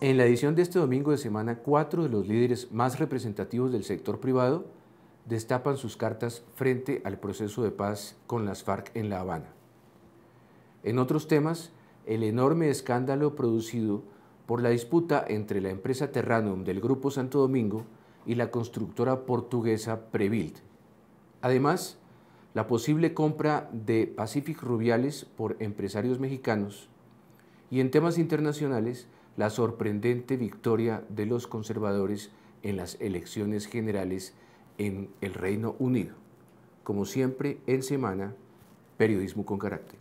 En la edición de este domingo de semana, cuatro de los líderes más representativos del sector privado destapan sus cartas frente al proceso de paz con las FARC en La Habana. En otros temas, el enorme escándalo producido por la disputa entre la empresa Terranum del Grupo Santo Domingo y la constructora portuguesa Previlt. Además, la posible compra de Pacific Rubiales por empresarios mexicanos y en temas internacionales, la sorprendente victoria de los conservadores en las elecciones generales en el Reino Unido. Como siempre, en semana, periodismo con carácter.